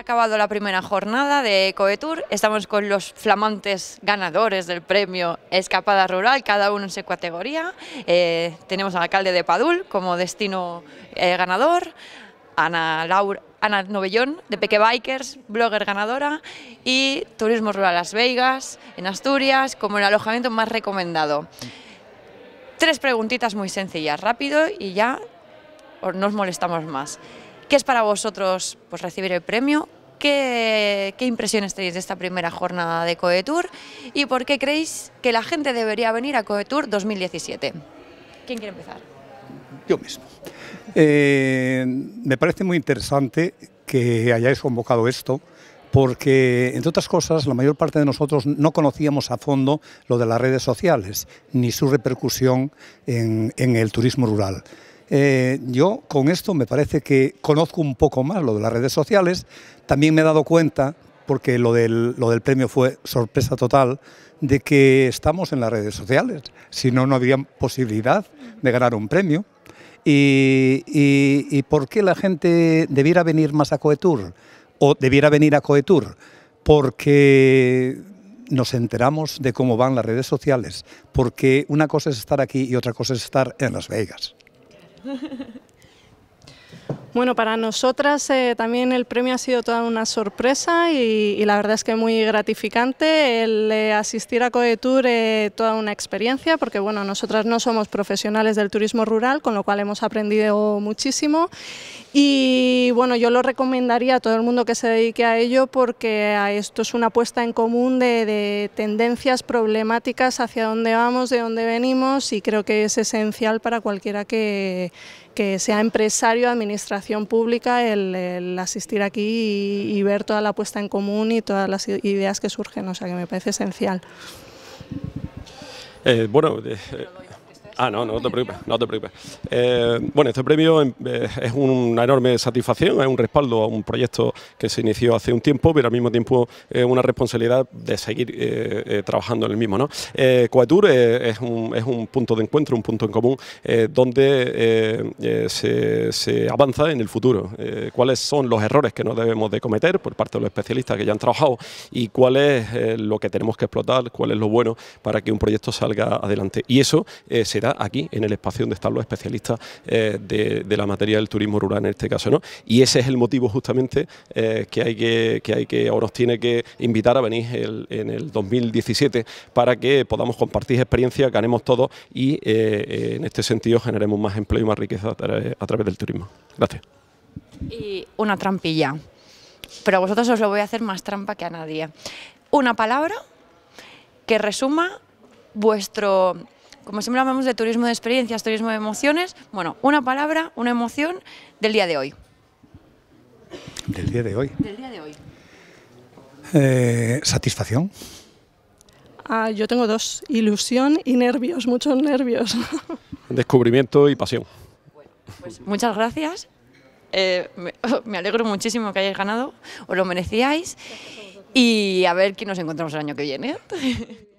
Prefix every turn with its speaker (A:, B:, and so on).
A: acabado la primera jornada de Ecoetour, Estamos con los flamantes ganadores del premio Escapada Rural, cada uno en su categoría. Eh, tenemos al alcalde de Padul como destino eh, ganador, Ana, Laura, Ana Novellón de Peque Bikers, blogger ganadora, y Turismo Rural Las Vegas, en Asturias, como el alojamiento más recomendado. Tres preguntitas muy sencillas, rápido y ya nos molestamos más. ¿Qué es para vosotros pues, recibir el premio? ¿Qué, impresiones tenéis de esta primera jornada de Coetour ¿Y por qué creéis que la gente debería venir a Coetour 2017? ¿Quién quiere empezar?
B: Yo mismo. Eh, me parece muy interesante que hayáis convocado esto, porque, entre otras cosas, la mayor parte de nosotros no conocíamos a fondo lo de las redes sociales, ni su repercusión en, en el turismo rural. Eh, yo con esto me parece que conozco un poco más lo de las redes sociales. También me he dado cuenta, porque lo del, premio fue sorpresa total, de que estamos en las redes sociales. Si no, no habría posibilidad de ganar un premio. Y, por qué la gente debiera venir más a Coetur o debiera venir a Coetur? Porque nos enteramos de cómo van las redes sociales, porque una cosa es estar aquí y otra cosa es estar en Las Vegas.
C: Bueno, para nosotras eh, también el premio ha sido toda una sorpresa y, la verdad es que muy gratificante el eh, asistir a CoeTour, eh, toda una experiencia, porque bueno, nosotras no somos profesionales del turismo rural, con lo cual hemos aprendido muchísimo y bueno, yo lo recomendaría a todo el mundo que se dedique a ello porque ah, esto es una apuesta en común de, tendencias problemáticas hacia dónde vamos, de dónde venimos y creo que es esencial para cualquiera que, sea empresario, administración pública, el, asistir aquí y, ver toda la apuesta en común y todas las ideas que surgen, o sea que me parece esencial.
D: Eh, bueno, eh, Ah, no, no te preocupes, no te preocupes. Eh, bueno, este premio em, eh, es una enorme satisfacción, es un respaldo a un proyecto que se inició hace un tiempo, pero al mismo tiempo es una responsabilidad de seguir eh, trabajando en el mismo. ¿no? es un, punto de encuentro, un punto en común, donde se, avanza en el futuro. ¿Cuáles son los errores que no debemos de cometer por parte de los especialistas que ya han trabajado y cuál es lo que tenemos que explotar, cuál es lo bueno para que un proyecto salga adelante? Y eso será aquí, en el espacio donde están los especialistas eh, de, la materia del turismo rural en este caso. ¿no? Y ese es el motivo justamente eh, que, hay que, que hay que ahora os tiene que invitar a venir en el 2017 para que podamos compartir experiencia, ganemos todos y eh, en este sentido generemos más empleo y más riqueza a, a través del turismo. Gracias.
A: Y una trampilla, pero a vosotros os lo voy a hacer más trampa que a nadie. Una palabra que resuma vuestro como siempre hablamos de turismo de experiencias, turismo de emociones, bueno, una palabra, una emoción del día de hoy.
B: Del día de hoy.
A: Del día de hoy.
D: Eh, satisfacción.
C: Ah, yo tengo dos, ilusión y
A: nervios, muchos nervios.
D: Descubrimiento y pasión.
A: Pues muchas gracias. Eh, me, me, alegro muchísimo que hayáis ganado, os lo merecíais y a ver quién nos encontramos el año que viene.